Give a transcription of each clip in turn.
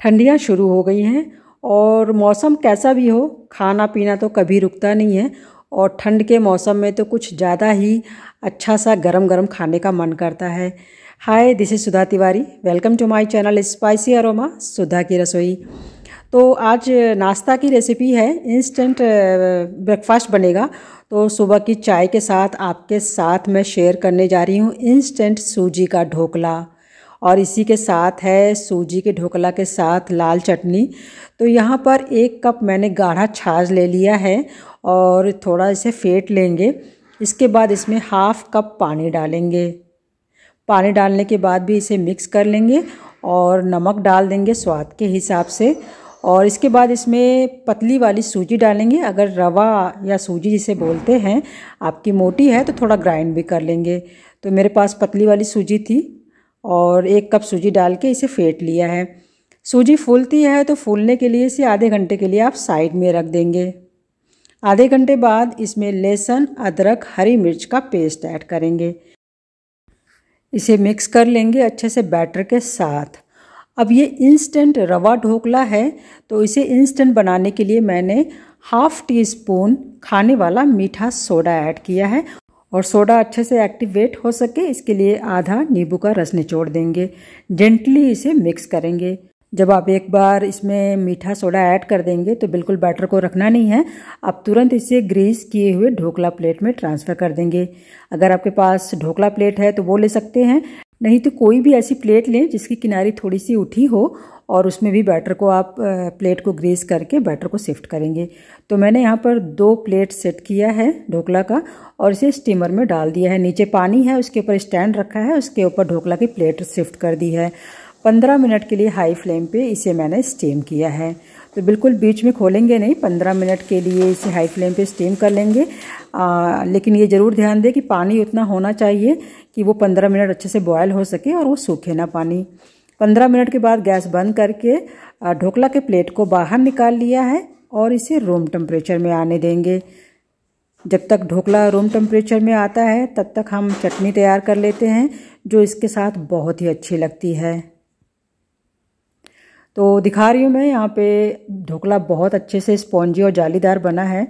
ठंडियाँ शुरू हो गई हैं और मौसम कैसा भी हो खाना पीना तो कभी रुकता नहीं है और ठंड के मौसम में तो कुछ ज़्यादा ही अच्छा सा गरम गरम खाने का मन करता है hi this is Sudha Tiwari welcome to my channel spicy aroma Sudha की रसोई तो आज नाश्ता की रेसिपी है इंस्टेंट ब्रेकफास्ट uh, बनेगा तो सुबह की चाय के साथ आपके साथ मैं शेयर करने जा रही हूँ इंस्टेंट सूजी का ढोकला और इसी के साथ है सूजी के ढोकला के साथ लाल चटनी तो यहाँ पर एक कप मैंने गाढ़ा छाछ ले लिया है और थोड़ा इसे फेंट लेंगे इसके बाद इसमें हाफ़ कप पानी डालेंगे पानी डालने के बाद भी इसे मिक्स कर लेंगे और नमक डाल देंगे स्वाद के हिसाब से और इसके बाद इसमें पतली वाली सूजी डालेंगे अगर रवा या सूजी जिसे बोलते हैं आपकी मोटी है तो थोड़ा ग्राइंड भी कर लेंगे तो मेरे पास पतली वाली सूजी थी और एक कप सूजी डाल के इसे फेंट लिया है सूजी फूलती है तो फूलने के लिए इसे आधे घंटे के लिए आप साइड में रख देंगे आधे घंटे बाद इसमें लहसुन अदरक हरी मिर्च का पेस्ट ऐड करेंगे इसे मिक्स कर लेंगे अच्छे से बैटर के साथ अब ये इंस्टेंट रवा ढोकला है तो इसे इंस्टेंट बनाने के लिए मैंने हाफ़ टी स्पून खाने वाला मीठा सोडा ऐड किया है और सोडा अच्छे से एक्टिवेट हो सके इसके लिए आधा नींबू का रस निचोड़ देंगे जेंटली इसे मिक्स करेंगे जब आप एक बार इसमें मीठा सोडा ऐड कर देंगे तो बिल्कुल बैटर को रखना नहीं है आप तुरंत इसे ग्रीस किए हुए ढोकला प्लेट में ट्रांसफ़र कर देंगे अगर आपके पास ढोकला प्लेट है तो वो ले सकते हैं नहीं तो कोई भी ऐसी प्लेट लें जिसकी किनारी थोड़ी सी उठी हो और उसमें भी बैटर को आप प्लेट को ग्रेस करके बैटर को शिफ्ट करेंगे तो मैंने यहाँ पर दो प्लेट सेट किया है ढोकला का और इसे स्टीमर में डाल दिया है नीचे पानी है उसके ऊपर स्टैंड रखा है उसके ऊपर ढोकला की प्लेट शिफ्ट कर दी है पंद्रह मिनट के लिए हाई फ्लेम पे इसे मैंने स्टीम किया है तो बिल्कुल बीच में खोलेंगे नहीं पंद्रह मिनट के लिए इसे हाई फ्लेम पे स्टीम कर लेंगे आ, लेकिन ये ज़रूर ध्यान दें कि पानी उतना होना चाहिए कि वो पंद्रह मिनट अच्छे से बॉयल हो सके और वो सूखे ना पानी पंद्रह मिनट के बाद गैस बंद करके ढोकला के प्लेट को बाहर निकाल लिया है और इसे रूम टेम्परेचर में आने देंगे जब तक ढोकला रूम टेम्परेचर में आता है तब तक हम चटनी तैयार कर लेते हैं जो इसके साथ बहुत ही अच्छी लगती है तो दिखा रही हूँ मैं यहाँ पे ढोकला बहुत अच्छे से स्पॉन्जी और जालीदार बना है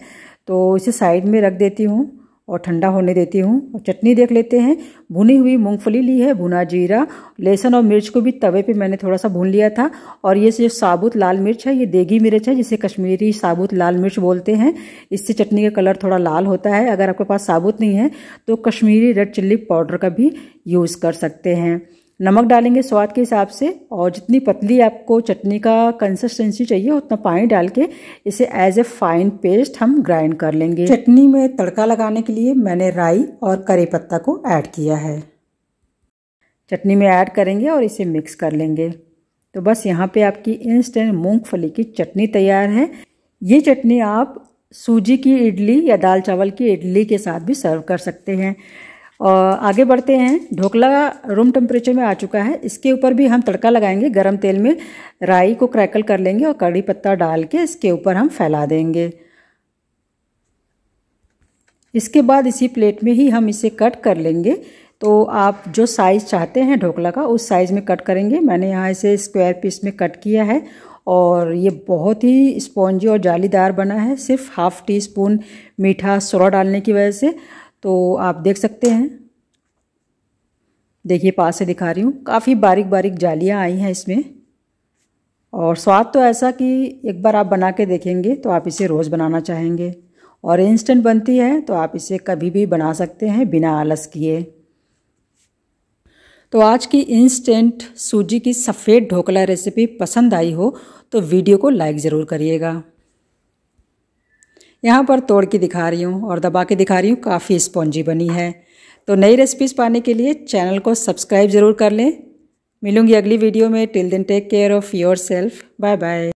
तो इसे साइड में रख देती हूँ और ठंडा होने देती हूँ और चटनी देख लेते हैं भुनी हुई मूंगफली ली है भुना जीरा लहसुन और मिर्च को भी तवे पे मैंने थोड़ा सा भून लिया था और ये जो साबुत लाल मिर्च है ये देगी मिर्च है जिसे कश्मीरी साबुत लाल मिर्च बोलते हैं इससे चटनी का कलर थोड़ा लाल होता है अगर आपके पास साबुत नहीं है तो कश्मीरी रेड चिल्ली पाउडर का भी यूज़ कर सकते हैं नमक डालेंगे स्वाद के हिसाब से और जितनी पतली आपको चटनी का कंसिस्टेंसी चाहिए उतना पानी डाल के इसे एज ए फाइन पेस्ट हम ग्राइंड कर लेंगे चटनी में तड़का लगाने के लिए मैंने राई और करी पत्ता को ऐड किया है चटनी में ऐड करेंगे और इसे मिक्स कर लेंगे तो बस यहाँ पे आपकी इंस्टेंट मूंगफली की चटनी तैयार है ये चटनी आप सूजी की इडली या दाल चावल की इडली के साथ भी सर्व कर सकते हैं और आगे बढ़ते हैं ढोकला रूम टेम्परेचर में आ चुका है इसके ऊपर भी हम तड़का लगाएंगे गरम तेल में राई को क्रैकल कर लेंगे और कड़ी पत्ता डाल के इसके ऊपर हम फैला देंगे इसके बाद इसी प्लेट में ही हम इसे कट कर लेंगे तो आप जो साइज़ चाहते हैं ढोकला का उस साइज़ में कट करेंगे मैंने यहाँ इसे स्क्वायर पीस में कट किया है और ये बहुत ही स्पॉन्जी और जालीदार बना है सिर्फ हाफ़ टी स्पून मीठा सोरा डालने की वजह से तो आप देख सकते हैं देखिए पास से दिखा रही हूँ काफ़ी बारीक बारीक जालियाँ आई हैं इसमें और स्वाद तो ऐसा कि एक बार आप बना के देखेंगे तो आप इसे रोज़ बनाना चाहेंगे और इंस्टेंट बनती है तो आप इसे कभी भी बना सकते हैं बिना आलस किए तो आज की इंस्टेंट सूजी की सफ़ेद ढोकला रेसिपी पसंद आई हो तो वीडियो को लाइक ज़रूर करिएगा यहाँ पर तोड़ के दिखा रही हूँ और दबा के दिखा रही हूँ काफ़ी स्पॉन्जी बनी है तो नई रेसिपीज़ पाने के लिए चैनल को सब्सक्राइब ज़रूर कर लें मिलूंगी अगली वीडियो में till then take care of yourself bye bye